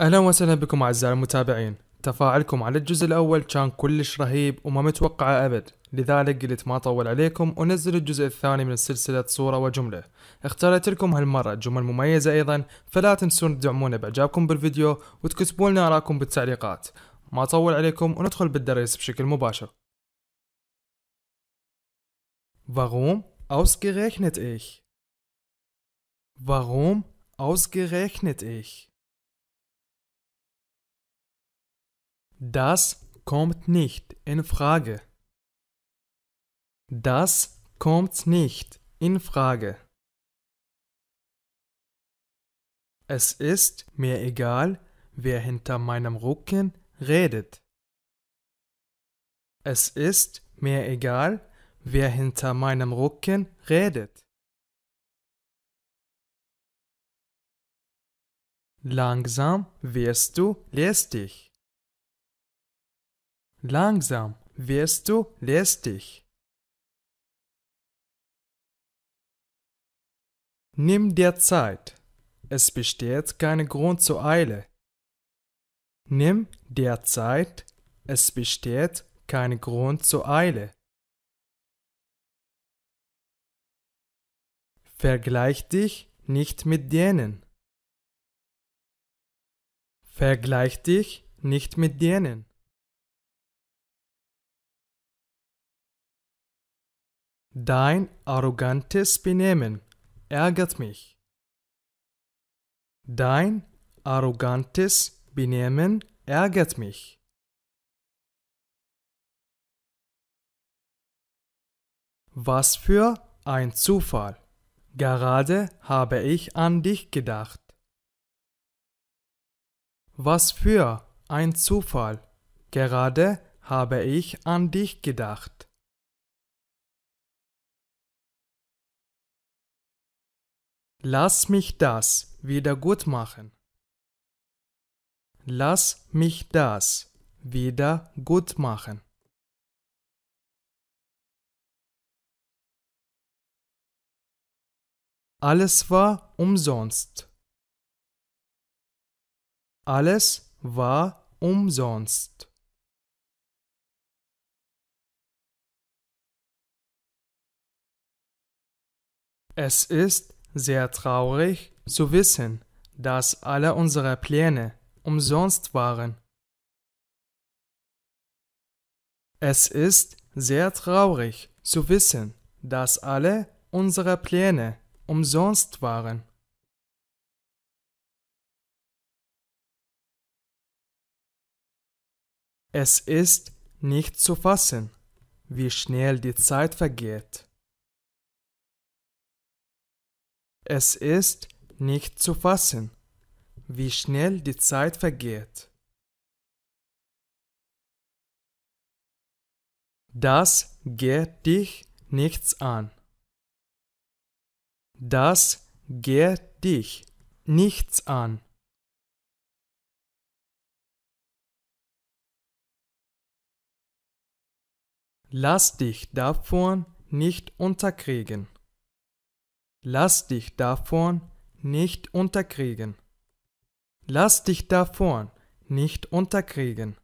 اهلا وسهلا بكم اعزائي المتابعين تفاعلكم على الجزء الاول كان كلش رهيب وما متوقعه ابد لذلك قلت ما اطول عليكم ونزل الجزء الثاني من سلسلة صورة وجملة اختارت لكم هالمرة جمل مميزة ايضا فلا تنسون تدعمونا باعجابكم بالفيديو وتكتبوا لنا اراءكم بالتعليقات ما اطول عليكم وندخل بالدرس بشكل مباشر Warum ausgerechnet ich? Warum ausgerechnet ich? Das kommt nicht in Frage. Das kommt nicht in Frage. Es ist mir egal, wer hinter meinem Rücken redet. Es ist mir egal, wer hinter meinem Rücken redet. Langsam wirst du lästig. Langsam wirst du lästig. Nimm dir Zeit. Es besteht kein Grund zur Eile. Nimm dir Zeit. Es besteht kein Grund zur Eile. Vergleich dich nicht mit denen. Vergleich dich nicht mit denen. Dein arrogantes Benehmen ärgert mich. Dein arrogantes Benehmen ärgert mich. Was für ein Zufall. Gerade habe ich an dich gedacht. Was für ein Zufall. Gerade habe ich an dich gedacht. Lass mich das wieder gut machen. Lass mich das wieder gut machen. Alles war umsonst. Alles war umsonst. Es ist sehr traurig zu wissen, dass alle unsere Pläne umsonst waren. Es ist sehr traurig zu wissen, dass alle unsere Pläne umsonst waren. Es ist nicht zu fassen, wie schnell die Zeit vergeht. Es ist nicht zu fassen, wie schnell die Zeit vergeht. Das geht dich nichts an. Das geht dich nichts an. Lass dich davon nicht unterkriegen. Lass dich davon nicht unterkriegen. Lass dich davon nicht unterkriegen.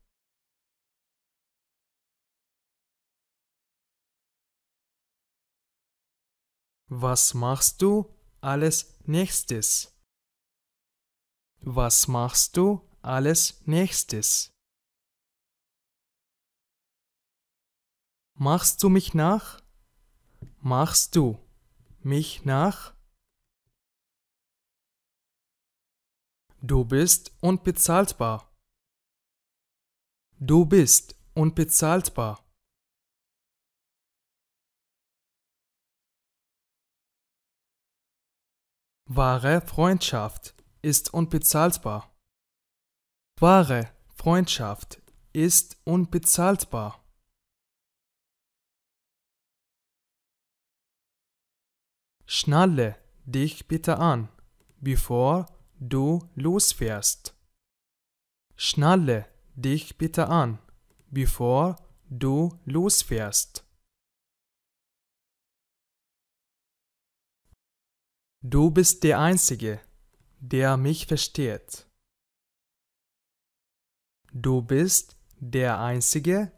Was machst du alles nächstes? Was machst du alles nächstes? Machst du mich nach? Machst du mich nach Du bist unbezahlbar. Du bist unbezahlbar. Wahre Freundschaft ist unbezahlbar. Wahre Freundschaft ist unbezahlbar. Schnalle dich bitte an, bevor du losfährst. Schnalle dich bitte an, bevor du losfährst. Du bist der Einzige, der mich versteht. Du bist der Einzige,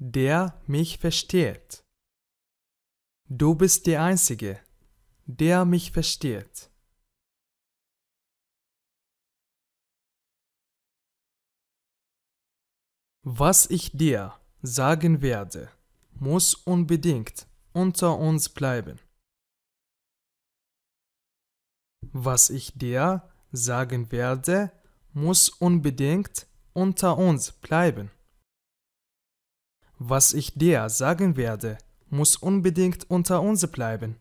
der mich versteht. Du bist der Einzige, der mich versteht. Was ich dir sagen werde, muss unbedingt unter uns bleiben. Was ich dir sagen werde, muss unbedingt unter uns bleiben. Was ich dir sagen werde, muss unbedingt unter uns bleiben.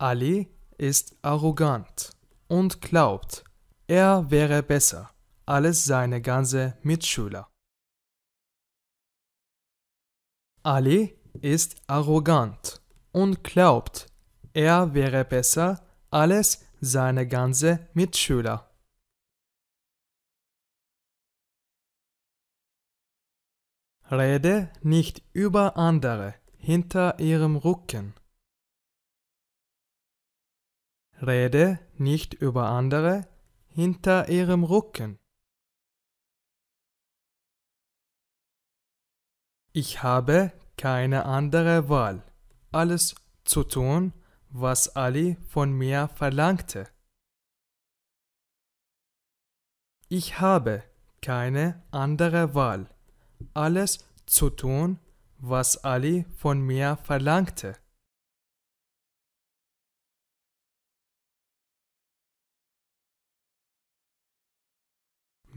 Ali ist arrogant und glaubt, er wäre besser als seine ganze Mitschüler. Ali ist arrogant und glaubt, er wäre besser als seine ganze Mitschüler. Rede nicht über andere hinter ihrem Rücken. Rede nicht über andere hinter ihrem Rücken. Ich habe keine andere Wahl, alles zu tun, was Ali von mir verlangte. Ich habe keine andere Wahl, alles zu tun, was Ali von mir verlangte.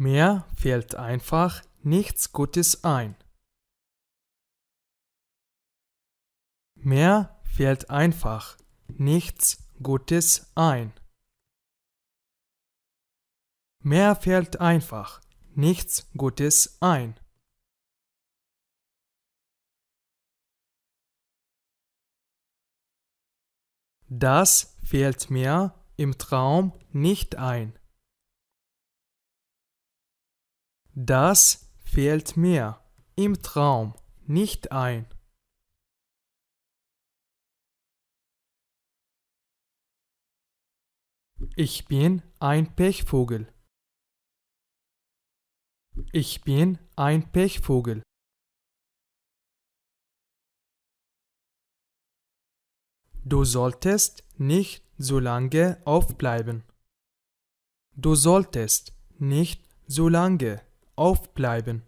Mehr fällt einfach nichts Gutes ein. Mehr fällt einfach nichts Gutes ein. Mehr fällt einfach nichts Gutes ein. Das fällt mir im Traum nicht ein. Das fällt mir im Traum nicht ein. Ich bin ein Pechvogel. Ich bin ein Pechvogel. Du solltest nicht so lange aufbleiben. Du solltest nicht so lange aufbleiben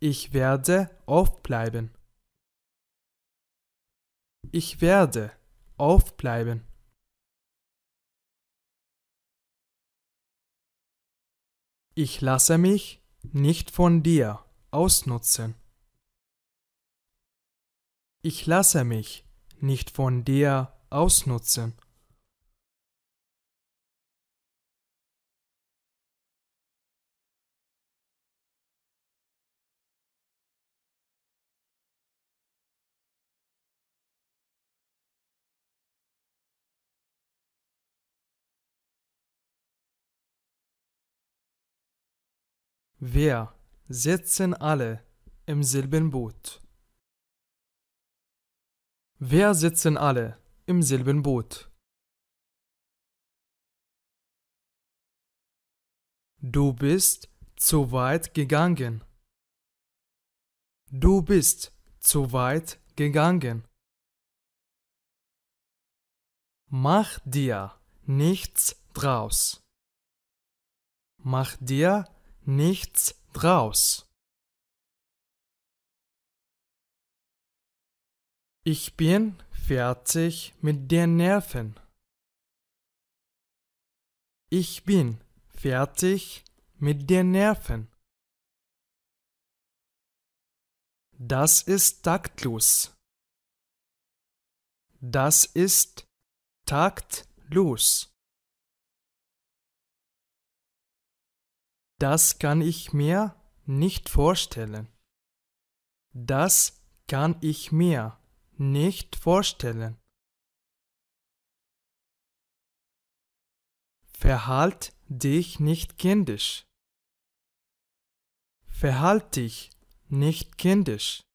Ich werde aufbleiben. Ich werde aufbleiben. Ich lasse mich nicht von dir ausnutzen. Ich lasse mich nicht von dir ausnutzen. Wir sitzen alle im selben Boot. Wir sitzen alle im selben Boot. Du bist zu weit gegangen. Du bist zu weit gegangen. Mach dir nichts draus. Mach dir nichts draus. Ich bin fertig mit den Nerven. Ich bin fertig mit den Nerven. Das ist taktlos. Das ist taktlos. Das kann ich mir nicht vorstellen. Das kann ich mir nicht vorstellen. Verhalt dich nicht kindisch. Verhalt dich nicht kindisch.